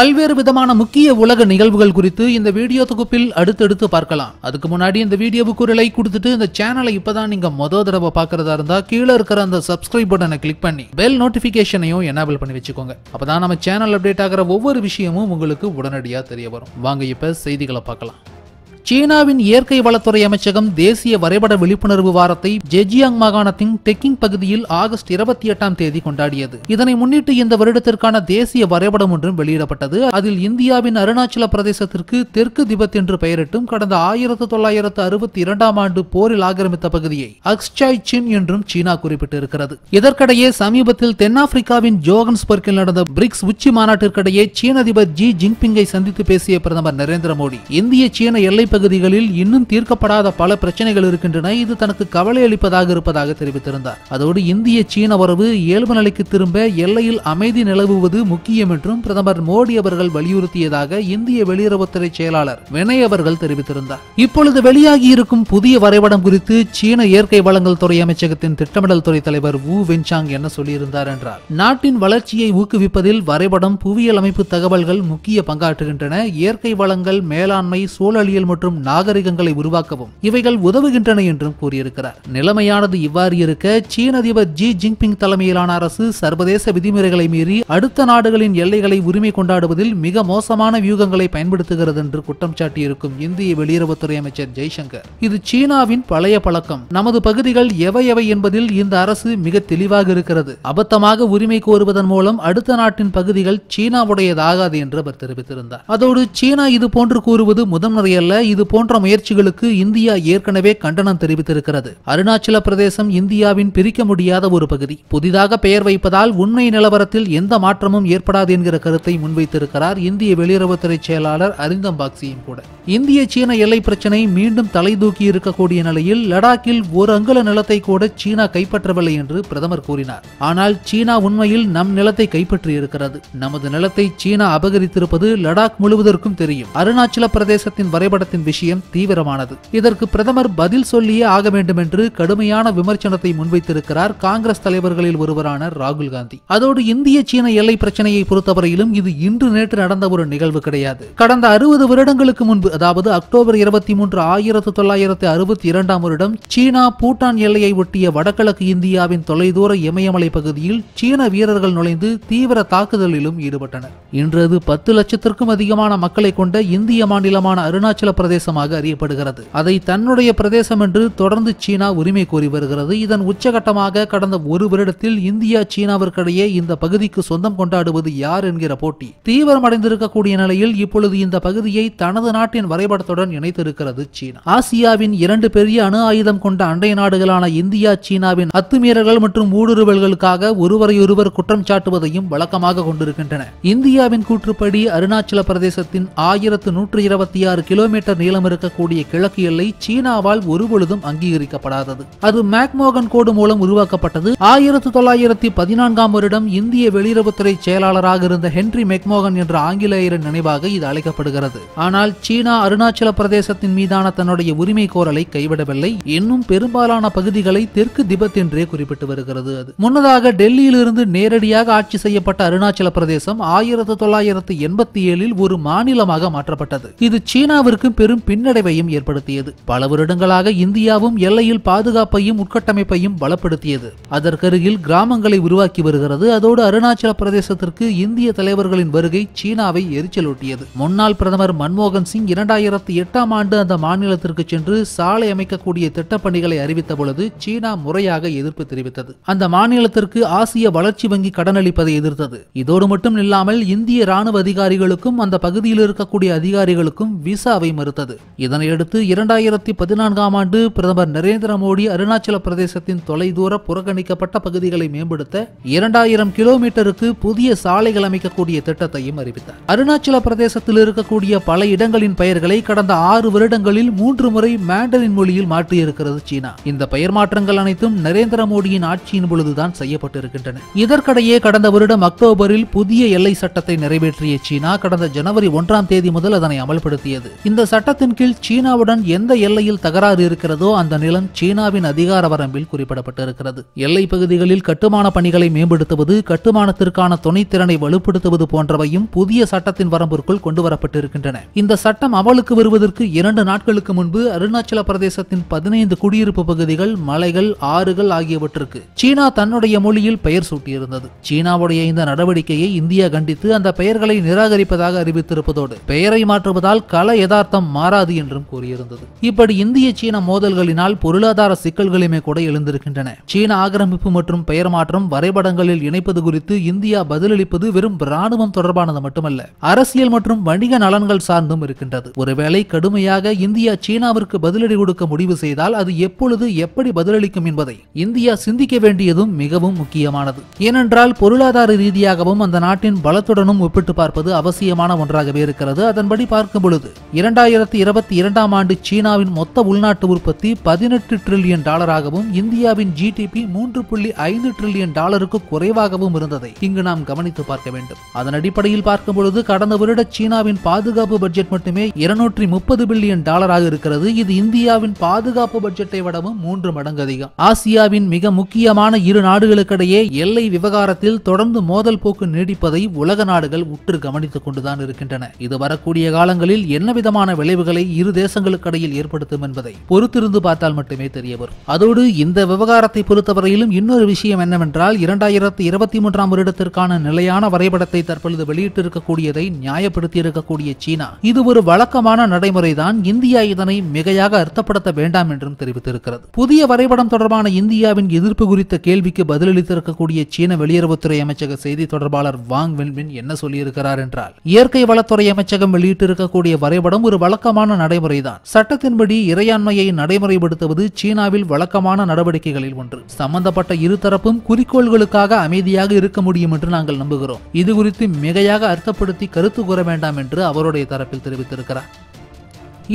பல்வேறு விதமான முக்கிய உலக நிகழ்வுகள் குறித்து இந்த வீடியோ தொகுப்பில் அடுத்தடுத்து பார்க்கலாம் அதுக்கு முன்னாடி இந்த வீடியோவுக்கு ஒரு லைக் கொடுத்துட்டு இந்த சேனலை இப்பதான் நீங்க மொத தடவை பாக்குறதா இருந்தா கீழே இருக்கிற அந்த சப்ஸ்கிரைப் பட்டனை கிளிக் பண்ணி பெல் நோட்டிபிகேஷனையும் எனேபிள் பண்ணி வச்சுக்கோங்க அப்பதான் நம்ம சேனல் அப்டேட் ஆகிற ஒவ்வொரு விஷயமும் உங்களுக்கு உடனடியாக தெரிய வரும் வாங்க இப்ப செய்திகளை பார்க்கலாம் சீனாவின் இயற்கை வளத்துறை அமைச்சகம் தேசிய வரைபட விழிப்புணர்வு வாரத்தை ஜெஜியாங் மாகாணத்தின் டெக்கிங் பகுதியில் ஆகஸ்ட் இருபத்தி எட்டாம் தேதி கொண்டாடியது இதனை முன்னிட்டு இந்த வருடத்திற்கான தேசிய வரைபடம் ஒன்றும் வெளியிடப்பட்டது அதில் இந்தியாவின் அருணாச்சல பிரதேசத்திற்கு தெற்கு திபத் என்று பெயரிட்டும் கடந்த ஆயிரத்தி தொள்ளாயிரத்து அறுபத்தி இரண்டாம் ஆண்டு போரில் ஆக்கிரமித்த பகுதியை அக்ஸ்சாய் சின் என்றும் சீனா குறிப்பிட்டிருக்கிறது இதற்கிடையே சமீபத்தில் தென்னாப்பிரிக்காவின் ஜோகன்ஸ்பர்க்கில் நடந்த பிரிக்ஸ் உச்சி மாநாட்டிற்கிடையே சீன அதிபர் ஜி ஜின்பிங்கை சந்தித்து பேசிய பிரதமர் நரேந்திர மோடி இந்திய சீன எல்லை பகுதிகளில் இன்னும் தீர்க்கப்படாத பல பிரச்சனைகள் இருக்கின்றன இது தனக்கு கவலை அளிப்பதாக இருப்பதாக தெரிவித்திருந்தார் அதோடு இந்திய சீன உறவு இயல்பு நிலைக்கு திரும்ப எல்லையில் அமைதி நிலவுவது முக்கியம் என்றும் பிரதமர் மோடி அவர்கள் வலியுறுத்தியதாக இந்திய வெளியுறவுத்துறை செயலாளர் வினய் அவர்கள் தெரிவித்திருந்தார் இப்பொழுது வெளியாகி இருக்கும் புதிய வரைபடம் குறித்து சீன இயற்கை வளங்கள் துறை அமைச்சகத்தின் திட்டமிடல் துறை தலைவர் வு வென்சாங் என்ன சொல்லியிருந்தார் என்றார் நாட்டின் வளர்ச்சியை ஊக்குவிப்பதில் வரைபடம் புவியியல் அமைப்பு தகவல்கள் முக்கிய பங்காற்றுகின்றன இயற்கை வளங்கள் மேலாண்மை சூழலியல் மற்றும் மற்றும் நாகரிகங்களை உருவாக்கவும் இவைகள் உதவுகின்றன என்றும் கூறியிருக்கிறார் நிலைமையானது இவ்வாறு இருக்க சீன அதிபர் ஜி ஜின்பிங் தலைமையிலான அரசு சர்வதேச விதிமுறைகளை மீறி அடுத்த நாடுகளின் எல்லைகளை உரிமை கொண்டாடுவதில் மிக மோசமான வியூகங்களை பயன்படுத்துகிறது என்று குற்றம் சாட்டியிருக்கும் இந்திய வெளியுறவுத்துறை அமைச்சர் ஜெய்சங்கர் இது சீனாவின் பழைய பழக்கம் நமது பகுதிகள் எவை எவை என்பதில் இந்த அரசு மிக தெளிவாக இருக்கிறது அபத்தமாக உரிமை கோருவதன் மூலம் அடுத்த நாட்டின் பகுதிகள் சீனாவுடையதாகாது என்று அவர் தெரிவித்திருந்தார் அதோடு சீனா இது போன்று கூறுவது முதன்முறையல்ல இது போன்ற முயற்சிகளுக்கு இந்தியா ஏற்கனவே கண்டனம் தெரிவித்திருக்கிறது அருணாச்சல பிரதேசம் இந்தியாவின் பிரிக்க முடியாத ஒரு பகுதி புதிதாக பெயர் வைப்பதால் உண்மை நிலவரத்தில் எந்த மாற்றமும் ஏற்படாது என்கிற கருத்தை முன்வைத்திருக்கிறார் இந்திய வெளியுறவுத்துறை செயலாளர் அரிந்தம் பாக்சியும் கூட இந்திய சீன எல்லை பிரச்சினை மீண்டும் தலை தூக்கி இருக்கக்கூடிய நிலையில் லடாக்கில் ஒரு அங்குல நிலத்தை கூட சீனா கைப்பற்றவில்லை என்று பிரதமர் கூறினார் ஆனால் சீனா உண்மையில் நம் நிலத்தை கைப்பற்றியிருக்கிறது நமது நிலத்தை சீனா அபகரித்திருப்பது லடாக் முழுவதற்கும் தெரியும் அருணாச்சல பிரதேசத்தின் வரைபடத்தின் பேசும் விஷயம் தீவிரமானது இதற்கு பிரதமர் பதில் சொல்லியே ஆக வேண்டும் என்று கடுமையான விமர்சனத்தை முன்வைத்திருக்கிறார் காங்கிரஸ் தலைவர்களில் ஒருவரான ராகுல் காந்தி அதோடு இந்திய சீன எல்லை பிரச்சனையை பொறுத்தவரையிலும் இது இன்று நேற்று நடந்த ஒரு நிகழ்வு கிடையாது கடந்த அறுபது வருடங்களுக்கு முன்பு அதாவது அக்டோபர் இருபத்தி மூன்று ஆயிரத்தி தொள்ளாயிரத்தி அறுபத்தி இரண்டாம் வருடம் சீனா பூட்டான் எல்லையை ஒட்டிய வடகிழக்கு இந்தியாவின் தொலைதூர இமயமலை பகுதியில் சீன வீரர்கள் நுழைந்து தீவிர தாக்குதலிலும் ஈடுபட்டனர் இன்று அது பத்து லட்சத்திற்கும் அதிகமான மக்களை கொண்ட இந்திய மாநிலமான அருணாச்சல பிரதேச பிரதேசமாக அறியப்படுகிறது அதை தன்னுடைய பிரதேசம் என்று தொடர்ந்து சீனா உரிமை கோரி வருகிறது இதன் உச்சகட்டமாக கடந்த ஒரு வருடத்தில் இந்தியா சீனாவிற்கிடையே இந்த பகுதிக்கு சொந்தம் கொண்டாடுவது யார் என்கிற போட்டி தீவிரமடைந்திருக்கக்கூடிய நிலையில் இப்பொழுது இந்த பகுதியை தனது நாட்டின் வரைபடத்துடன் இணைத்திருக்கிறது சீனா ஆசியாவின் இரண்டு பெரிய அணு ஆயுதம் கொண்ட அண்டை நாடுகளான இந்தியா சீனாவின் அத்துமீறல்கள் மற்றும் ஊடுருவல்களுக்காக ஒருவரையொருவர் குற்றம் சாட்டுவதையும் வழக்கமாக கொண்டிருக்கின்றன இந்தியாவின் கூற்றுப்படி அருணாச்சல பிரதேசத்தின் ஆயிரத்து நூற்று இருபத்தி ஆறு கிலோமீட்டர் நீளம் இருக்கக்கூடிய கிழக்கு எல்லை சீனாவால் ஒருபொழுதும் அங்கீகரிக்கப்படாதது அது மேக்மோகன் கோடு மூலம் உருவாக்கப்பட்டது ஆயிரத்தி தொள்ளாயிரத்தி பதினான்காம் வருடம் இந்திய வெளியுறவுத்துறை செயலாளராக இருந்த ஹென்றி மெக்மோகன் என்ற ஆங்கிலேயரின் நினைவாக இது அழைக்கப்படுகிறது ஆனால் சீனா அருணாச்சல பிரதேசத்தின் மீதான தன்னுடைய உரிமை கோரலை கைவிடவில்லை இன்னும் பெரும்பாலான பகுதிகளை தெற்கு திபத் என்றே குறிப்பிட்டு வருகிறது அது முன்னதாக டெல்லியிலிருந்து நேரடியாக ஆட்சி செய்யப்பட்ட அருணாச்சல பிரதேசம் ஆயிரத்தி தொள்ளாயிரத்தி எண்பத்தி ஏழில் ஒரு மாநிலமாக மாற்றப்பட்டது இது சீனாவிற்கு பெரும் பெரும் பின்னடைவையும் ஏற்படுத்தியது பல வருடங்களாக இந்தியாவும் எல்லையில் பாதுகாப்பையும் உட்கட்டமைப்பையும் பலப்படுத்தியது அதற்கருகில் கிராமங்களை உருவாக்கி வருகிறது அதோடு அருணாச்சல பிரதேசத்திற்கு இந்திய தலைவர்களின் வருகை சீனாவை எரிச்சலூட்டியது முன்னாள் பிரதமர் மன்மோகன் சிங் இரண்டாயிரத்தி எட்டாம் ஆண்டு அந்த மாநிலத்திற்கு சென்று சாலை அமைக்கக்கூடிய திட்டப்பணிகளை அறிவித்த பொழுது சீனா முறையாக எதிர்ப்பு தெரிவித்தது அந்த மாநிலத்திற்கு ஆசிய வளர்ச்சி வங்கி கடனளிப்பதை எதிர்த்தது இதோடு மட்டும் இல்லாமல் இந்திய ராணுவ அதிகாரிகளுக்கும் அந்த பகுதியில் இருக்கக்கூடிய அதிகாரிகளுக்கும் விசாவை மறுத்தது கொடுத்தது இதனையடுத்து இரண்டாயிரத்தி பதினான்காம் ஆண்டு பிரதமர் நரேந்திர மோடி அருணாச்சல பிரதேசத்தின் தொலைதூர புறக்கணிக்கப்பட்ட பகுதிகளை மேம்படுத்த இரண்டாயிரம் கிலோமீட்டருக்கு புதிய சாலைகள் அமைக்கக்கூடிய திட்டத்தையும் அறிவித்தார் அருணாச்சல பிரதேசத்தில் இருக்கக்கூடிய பல இடங்களின் பெயர்களை கடந்த ஆறு வருடங்களில் மூன்று முறை மேண்டரின் மொழியில் மாற்றியிருக்கிறது சீனா இந்த பெயர் மாற்றங்கள் அனைத்தும் நரேந்திர மோடியின் ஆட்சியின் பொழுதுதான் செய்யப்பட்டிருக்கின்றன இதற்கிடையே கடந்த வருடம் அக்டோபரில் புதிய எல்லை சட்டத்தை நிறைவேற்றிய சீனா கடந்த ஜனவரி ஒன்றாம் தேதி முதல் அதனை அமல்படுத்தியது இந்த சட்டம் சட்டத்தின் கீழ் சீனாவுடன் எந்த எல்லையில் தகராறு இருக்கிறதோ அந்த நிலம் சீனாவின் அதிகார வரம்பில் குறிப்பிடப்பட்டிருக்கிறது எல்லை பகுதிகளில் கட்டுமான பணிகளை மேம்படுத்துவது கட்டுமானத்திற்கான துணைத்திறனை வலுப்படுத்துவது போன்றவையும் புதிய சட்டத்தின் வரம்பிற்குள் கொண்டுவரப்பட்டிருக்கின்றன இந்த சட்டம் அமலுக்கு வருவதற்கு இரண்டு நாட்களுக்கு முன்பு அருணாச்சல பிரதேசத்தின் பதினைந்து குடியிருப்பு பகுதிகள் மலைகள் ஆறுகள் ஆகியவற்றுக்கு சீனா தன்னுடைய மொழியில் பெயர் சூட்டியிருந்தது சீனாவுடைய இந்த நடவடிக்கையை இந்தியா கண்டித்து அந்த பெயர்களை நிராகரிப்பதாக அறிவித்திருப்பதோடு பெயரை மாற்றுவதால் கல யதார்த்தம் மாறாது என்றும் கூறியிருந்தது இப்படி இந்திய சீன மோதல்களினால் பொருளாதார சிக்கல்களுமே கூட எழுந்திருக்கின்றன சீன ஆக்கிரமிப்பு மற்றும் பெயர் மாற்றம் வரைபடங்களில் இணைப்பது குறித்து இந்தியா பதிலளிப்பது வெறும் ராணுவம் தொடர்பானது மட்டுமல்ல அரசியல் மற்றும் வணிக நலன்கள் சார்ந்தும் இருக்கின்றது ஒருவேளை கடுமையாக இந்தியா சீனாவிற்கு பதிலடி கொடுக்க முடிவு செய்தால் அது எப்பொழுது எப்படி பதிலளிக்கும் என்பதை இந்தியா சிந்திக்க வேண்டியதும் மிகவும் முக்கியமானது ஏனென்றால் பொருளாதார ரீதியாகவும் அந்த நாட்டின் பலத்துடனும் ஒப்பிட்டு பார்ப்பது அவசியமான ஒன்றாகவே இருக்கிறது அதன்படி பார்க்கும் பொழுது இரண்டாயிரம் இரண்டாயிரத்தி இருபத்தி இரண்டாம் ஆண்டு சீனாவின் மொத்த உள்நாட்டு உற்பத்தி பதினெட்டு டிரில்லியன் டாலராகவும் இந்தியாவின் ஜிடிபி மூன்று புள்ளி ஐந்து டிரில்லியன் டாலருக்கு குறைவாகவும் இருந்ததை இங்கு நாம் கவனித்து பார்க்க வேண்டும் அதன் அடிப்படையில் பார்க்கும் பொழுது கடந்த வருட சீனாவின் பாதுகாப்பு பட்ஜெட் மட்டுமே இருநூற்றி முப்பது பில்லியன் டாலராக இருக்கிறது இது இந்தியாவின் பாதுகாப்பு பட்ஜெட்டை விடவும் மூன்று மடங்கு அதிகம் ஆசியாவின் மிக முக்கியமான இரு நாடுகளுக்கிடையே எல்லை விவகாரத்தில் தொடர்ந்து மோதல் போக்கு நீடிப்பதை உலக நாடுகள் உற்று கவனித்துக் கொண்டுதான் இருக்கின்றன இது வரக்கூடிய காலங்களில் என்ன விதமான விளைவுகளை இரு தேசங்களுக்கு இடையில் ஏற்படுத்தும் என்பதை பொறுத்திருந்து பார்த்தால் மட்டுமே தெரிய வரும் அதோடு இந்த விவகாரத்தை பொறுத்தவரையிலும் இன்னொரு விஷயம் என்னவென்றால் இரண்டாயிரத்தி இருபத்தி மூன்றாம் வருடத்திற்கான நிலையான வரைபடத்தை தற்பொழுது வெளியிட்டிருக்கக்கூடியதை நியாயப்படுத்தி இருக்கக்கூடிய சீனா இது ஒரு வழக்கமான நடைமுறைதான் இந்தியா இதனை மிகையாக அர்த்தப்படுத்த வேண்டாம் என்றும் தெரிவித்திருக்கிறது புதிய வரைபடம் தொடர்பான இந்தியாவின் எதிர்ப்பு குறித்த கேள்விக்கு பதிலளித்திருக்கக்கூடிய சீன வெளியுறவுத்துறை அமைச்சக செய்தி தொடர்பாளர் வாங் வென்பின் என்ன சொல்லியிருக்கிறார் என்றால் இயற்கை வளத்துறை அமைச்சகம் வெளியிட்டிருக்கக்கூடிய வரைபடம் ஒரு வழக்க வழக்கமான நடைமுறைதான் சட்டத்தின்படி இறையாண்மையை நடைமுறைப்படுத்துவது சீனாவில் வழக்கமான நடவடிக்கைகளில் ஒன்று சம்பந்தப்பட்ட இருதரப்பும் குறிக்கோள்களுக்காக அமைதியாக இருக்க முடியும் என்று நாங்கள் நம்புகிறோம் இது குறித்து மிகையாக அர்த்தப்படுத்தி கருத்து கூற வேண்டாம் என்று அவருடைய தரப்பில் தெரிவித்திருக்கிறார்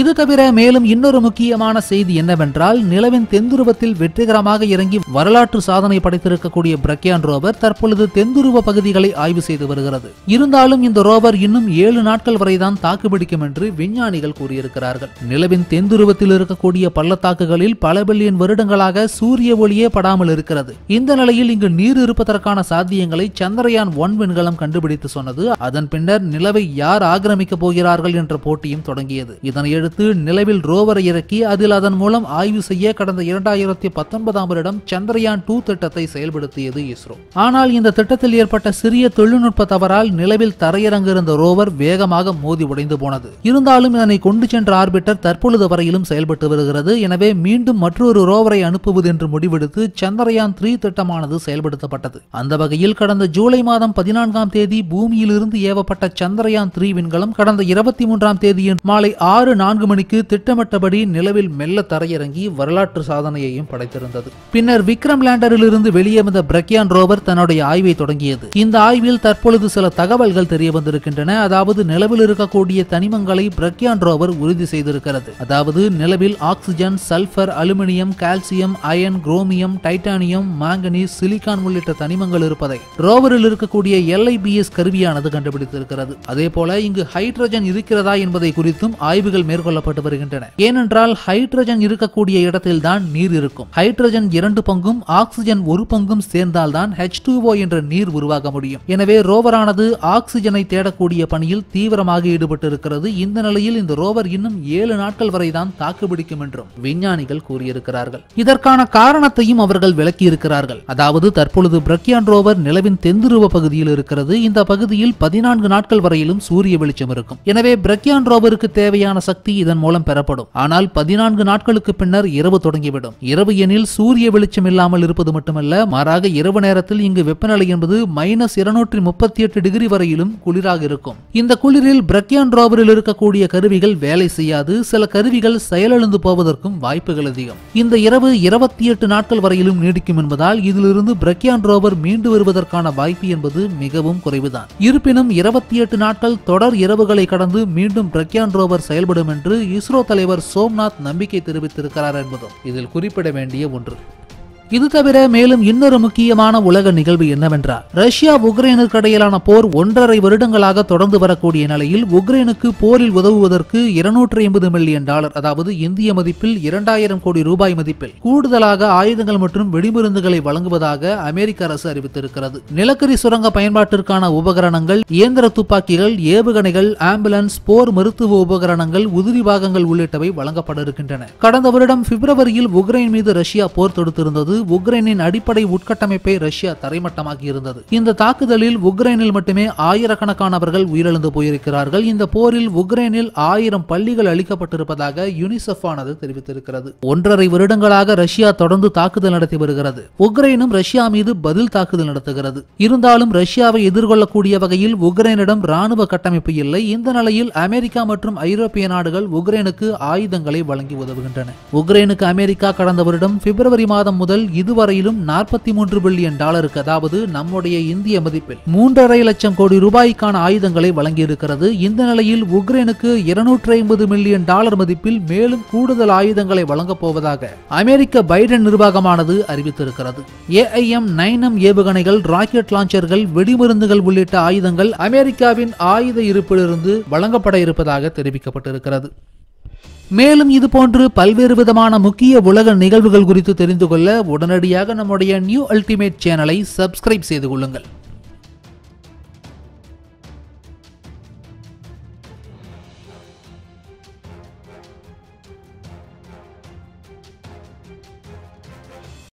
இது தவிர மேலும் இன்னொரு முக்கியமான செய்தி என்னவென்றால் நிலவின் தென்துருவத்தில் வெற்றிகரமாக இறங்கி வரலாற்று சாதனை படைத்திருக்கக்கூடிய பிரக்யான் ரோவர் தற்பொழுது தென்துருவ பகுதிகளை ஆய்வு செய்து வருகிறது இருந்தாலும் இந்த ரோவர் இன்னும் ஏழு நாட்கள் வரைதான் தாக்குப்பிடிக்கும் என்று விஞ்ஞானிகள் கூறியிருக்கிறார்கள் நிலவின் தென்துருவத்தில் இருக்கக்கூடிய பள்ளத்தாக்குகளில் பல பில்லியன் வருடங்களாக சூரிய ஒளியே படாமல் இருக்கிறது இந்த நிலையில் இங்கு நீர் இருப்பதற்கான சாத்தியங்களை சந்திரயான் ஒன் விண்கலம் கண்டுபிடித்து சொன்னது அதன் பின்னர் நிலவை யார் ஆக்கிரமிக்கப் போகிறார்கள் என்ற போட்டியும் தொடங்கியது இதனை எடுத்து நிலவில் ரோவரை இறக்கி அதில் அதன் மூலம் ஆய்வு செய்ய கடந்த இரண்டாயிரத்தி பத்தொன்பதாம் வருடம் சந்திரயான் டூ திட்டத்தை செயல்படுத்தியது இஸ்ரோ ஆனால் இந்த திட்டத்தில் ஏற்பட்ட சிறிய தொழில்நுட்ப தவறால் நிலவில் தரையிறங்கிருந்த ரோவர் வேகமாக மோதி உடைந்து போனது இருந்தாலும் இதனை கொண்டு சென்ற ஆர்பிட்டர் தற்பொழுது வரையிலும் செயல்பட்டு வருகிறது எனவே மீண்டும் மற்றொரு ரோவரை அனுப்புவது என்று முடிவெடுத்து சந்திரயான் த்ரீ திட்டமானது செயல்படுத்தப்பட்டது அந்த வகையில் கடந்த ஜூலை மாதம் பதினான்காம் தேதி பூமியிலிருந்து ஏவப்பட்ட சந்திரயான் த்ரீ விண்கலம் கடந்த இருபத்தி மூன்றாம் தேதியின் மாலை ஆறு நான்கு நான்கு மணிக்கு திட்டமிட்டபடி நிலவில் மெல்ல தரையிறங்கி வரலாற்று சாதனையையும் படைத்திருந்தது பின்னர் விக்ரம் லேண்டரில் இருந்து வெளியே வந்த பிரக்யான் ரோவர் தன்னுடைய ஆய்வை தொடங்கியது இந்த ஆய்வில் தற்பொழுது சில தகவல்கள் தெரிய வந்திருக்கின்றன அதாவது நிலவில் இருக்கக்கூடிய தனிமங்களை பிரக்யான் ரோவர் உறுதி செய்திருக்கிறது அதாவது நிலவில் oxygen sulphur aluminium calcium iron chromium titanium manganese silicon உள்ளிட்ட தனிமங்கள் இருப்பதை ரோவரில் இருக்கக்கூடிய எல்ஐபிஎஸ் கருவியானது கண்டுபிடித்திருக்கிறது அதே போல இங்கு ஹைட்ரஜன் இருக்கிறதா என்பதை குறித்தும் ஆய்வுகள் மேற்கொள்ளப்பட்டு வருகின்றன ஏனென்றால் ஹைட்ரஜன் இருக்கக்கூடிய இடத்தில்தான் நீர் இருக்கும் ஹைட்ரஜன் இரண்டு பங்கும் ஆக்சிஜன் ஒரு பங்கும் சேர்ந்தால்தான் ஹெச் என்ற நீர் உருவாக முடியும் எனவே ரோவரானது ஆக்சிஜனை தேடக்கூடிய பணியில் தீவிரமாக ஈடுபட்டு இருக்கிறது இந்த நிலையில் இந்த ரோவர் இன்னும் ஏழு நாட்கள் வரைதான் தாக்குப்பிடிக்கும் என்றும் விஞ்ஞானிகள் கூறியிருக்கிறார்கள் இதற்கான காரணத்தையும் அவர்கள் விளக்கியிருக்கிறார்கள் அதாவது தற்பொழுது பிரக்யான் ரோவர் நிலவின் தென்துருவ பகுதியில் இருக்கிறது இந்த பகுதியில் பதினான்கு நாட்கள் வரையிலும் சூரிய வெளிச்சம் இருக்கும் எனவே பிரக்யான் ரோவருக்கு தேவையான சக்தி சக்தி இதன் மூலம் பெறப்படும் ஆனால் பதினான்கு நாட்களுக்கு பின்னர் இரவு தொடங்கிவிடும் இரவு எனில் சூரிய வெளிச்சம் இல்லாமல் இருப்பது மட்டுமல்ல மாறாக இரவு நேரத்தில் இங்கு வெப்பநிலை என்பது மைனஸ் இருநூற்றி முப்பத்தி எட்டு டிகிரி வரையிலும் குளிராக இருக்கும் இந்த குளிரில் பிரக்யான் ரோவரில் இருக்கக்கூடிய கருவிகள் வேலை செய்யாது சில கருவிகள் செயலிழந்து போவதற்கும் வாய்ப்புகள் அதிகம் இந்த இரவு இருபத்தி எட்டு நாட்கள் வரையிலும் நீடிக்கும் என்பதால் இதிலிருந்து பிரக்யான் ரோவர் மீண்டு வருவதற்கான வாய்ப்பு என்பது மிகவும் குறைவுதான் இருப்பினும் இருபத்தி எட்டு நாட்கள் தொடர் இரவுகளை கடந்து மீண்டும் பிரக்யான் ரோவர் செயல்படும் என்று இஸ்ரோ தலைவர் சோம்நாத் நம்பிக்கை தெரிவித்திருக்கிறார் என்பதும் இதில் குறிப்பிட வேண்டிய ஒன்று இது தவிர மேலும் இன்னொரு முக்கியமான உலக நிகழ்வு என்னவென்றால் ரஷ்யா உக்ரைனுக்கு இடையிலான போர் ஒன்றரை வருடங்களாக தொடர்ந்து வரக்கூடிய நிலையில் உக்ரைனுக்கு போரில் உதவுவதற்கு இருநூற்றி ஐம்பது மில்லியன் டாலர் அதாவது இந்திய மதிப்பில் இரண்டாயிரம் கோடி ரூபாய் மதிப்பில் கூடுதலாக ஆயுதங்கள் மற்றும் வெடிமருந்துகளை வழங்குவதாக அமெரிக்க அரசு அறிவித்திருக்கிறது நிலக்கரி சுரங்க பயன்பாட்டிற்கான உபகரணங்கள் இயந்திர துப்பாக்கிகள் ஏவுகணைகள் ஆம்புலன்ஸ் போர் மருத்துவ உபகரணங்கள் உதிரி பாகங்கள் உள்ளிட்டவை வழங்கப்பட இருக்கின்றன கடந்த வருடம் பிப்ரவரியில் உக்ரைன் மீது ரஷ்யா போர் தொடுத்திருந்தது உக்ரைனின் அடிப்படை உட்கட்டமைப்பை ரஷ்யா தரைமட்டமாகி இருந்தது இந்த தாக்குதலில் உக்ரைனில் மட்டுமே ஆயிரக்கணக்கானவர்கள் உயிரிழந்து போயிருக்கிறார்கள் இந்த போரில் உக்ரைனில் ஆயிரம் பள்ளிகள் அளிக்கப்பட்டிருப்பதாக யூனிசெஃப் ஆனது தெரிவித்திருக்கிறது ஒன்றரை வருடங்களாக ரஷ்யா தொடர்ந்து தாக்குதல் நடத்தி வருகிறது உக்ரைனும் ரஷ்யா மீது பதில் தாக்குதல் நடத்துகிறது இருந்தாலும் ரஷ்யாவை எதிர்கொள்ளக்கூடிய வகையில் உக்ரைனிடம் ராணுவ கட்டமைப்பு இல்லை இந்த நிலையில் அமெரிக்கா மற்றும் ஐரோப்பிய நாடுகள் உக்ரைனுக்கு ஆயுதங்களை வழங்கி உதவுகின்றன உக்ரைனுக்கு அமெரிக்கா கடந்த வருடம் பிப்ரவரி மாதம் முதல் இதுவரையிலும் நாற்பத்தி மூன்று பில்லியன் டாலருக்கு அதாவது நம்முடைய இந்திய மதிப்பில் மூன்றரை லட்சம் கோடி ரூபாய்க்கான ஆயுதங்களை வழங்கியிருக்கிறது இந்த நிலையில் உக்ரைனுக்கு இருநூற்றி ஐம்பது மில்லியன் டாலர் மதிப்பில் மேலும் கூடுதல் ஆயுதங்களை வழங்கப் போவதாக அமெரிக்க பைடன் நிர்வாகமானது அறிவித்திருக்கிறது ஏஐஎம் நைன் எம் ஏவுகணைகள் ராக்கெட் லான்ச்சர்கள் வெடிமருந்துகள் உள்ளிட்ட ஆயுதங்கள் அமெரிக்காவின் ஆயுத இருப்பிலிருந்து வழங்கப்பட இருப்பதாக தெரிவிக்கப்பட்டிருக்கிறது மேலும் இது போன்று பல்வேறு விதமான முக்கிய உலக நிகழ்வுகள் குறித்து தெரிந்து கொள்ள உடனடியாக நம்முடைய நியூ அல்டிமேட் சேனலை சப்ஸ்கிரைப் செய்து கொள்ளுங்கள்